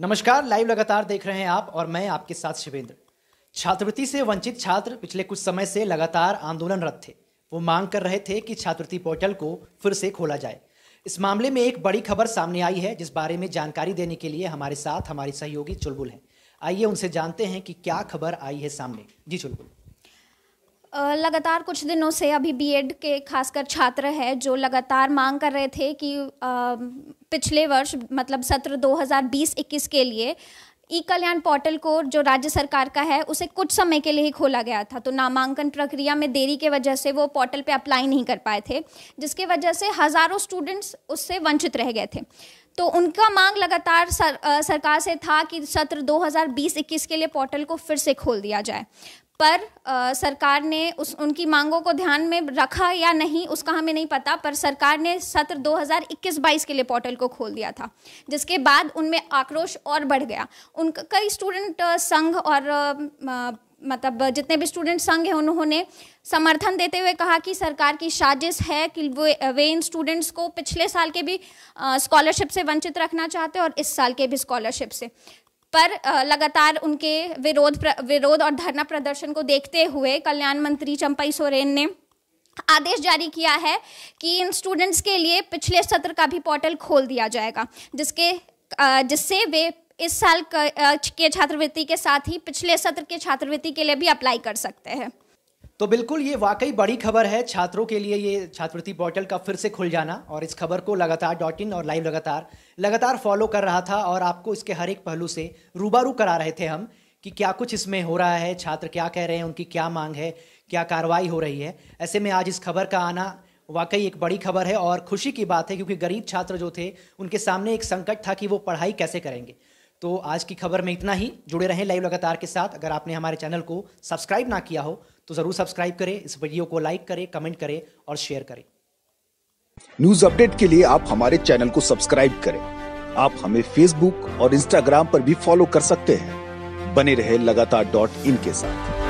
नमस्कार लाइव लगातार देख रहे हैं आप और मैं आपके साथ शिवेंद्र छात्रवृत्ति से वंचित छात्र पिछले कुछ समय से लगातार आंदोलनरत थे वो मांग कर रहे थे कि छात्रवृत्ति पोर्टल को फिर से खोला जाए इस मामले में एक बड़ी खबर सामने आई है जिस बारे में जानकारी देने के लिए हमारे साथ हमारी सहयोगी चुलबुल हैं आइए उनसे जानते हैं कि क्या खबर आई है सामने जी चुलबुल लगातार कुछ दिनों से अभी बीएड के खासकर छात्र हैं जो लगातार मांग कर रहे थे कि पिछले वर्ष मतलब सत्र 2020-21 के लिए ई कल्याण पोर्टल को जो राज्य सरकार का है उसे कुछ समय के लिए ही खोला गया था तो नामांकन प्रक्रिया में देरी के वजह से वो पोर्टल पे अप्लाई नहीं कर पाए थे जिसके वजह से हज़ारों स्टूडेंट्स उससे वंचित रह गए थे तो उनका मांग लगातार सर, सरकार से था कि सत्र 2020-21 के लिए पोर्टल को फिर से खोल दिया जाए पर आ, सरकार ने उस उनकी मांगों को ध्यान में रखा या नहीं उसका हमें नहीं पता पर सरकार ने सत्र 2021-22 के लिए पोर्टल को खोल दिया था जिसके बाद उनमें आक्रोश और बढ़ गया उनका कई स्टूडेंट संघ और आ, मतलब जितने भी स्टूडेंट संघ हैं उन्होंने समर्थन देते हुए कहा कि सरकार की साजिश है कि वे, वे इन स्टूडेंट्स को पिछले साल के भी स्कॉलरशिप से वंचित रखना चाहते हैं और इस साल के भी स्कॉलरशिप से पर लगातार उनके विरोध विरोध और धरना प्रदर्शन को देखते हुए कल्याण मंत्री चंपाई सोरेन ने आदेश जारी किया है कि इन स्टूडेंट्स के लिए पिछले सत्र का भी पोर्टल खोल दिया जाएगा जिसके जिससे वे इस साल के छात्रवृत्ति के साथ ही पिछले सत्र के छात्रवृत्ति के लिए भी अप्लाई कर सकते हैं तो बिल्कुल ये वाकई बड़ी खबर है छात्रों के लिए ये छात्रवृत्ति पोर्टल का फिर से खुल जाना और इस खबर को लगातार डॉट इन और लाइव लगातार लगातार फॉलो कर रहा था और आपको इसके हर एक पहलू से रूबारू करा रहे थे हम कि क्या कुछ इसमें हो रहा है छात्र क्या कह रहे हैं उनकी क्या मांग है क्या कार्रवाई हो रही है ऐसे में आज इस खबर का आना वाकई एक बड़ी खबर है और खुशी की बात है क्योंकि गरीब छात्र जो थे उनके सामने एक संकट था कि वो पढ़ाई कैसे करेंगे तो आज की खबर में इतना ही जुड़े रहें लाइव लगातार के साथ अगर आपने हमारे चैनल को सब्सक्राइब ना किया हो तो ज़रूर सब्सक्राइब करें इस वीडियो को लाइक करें कमेंट करें और शेयर करें न्यूज अपडेट के लिए आप हमारे चैनल को सब्सक्राइब करें आप हमें फेसबुक और इंस्टाग्राम पर भी फॉलो कर सकते हैं बने रहे लगातार डॉट इन के साथ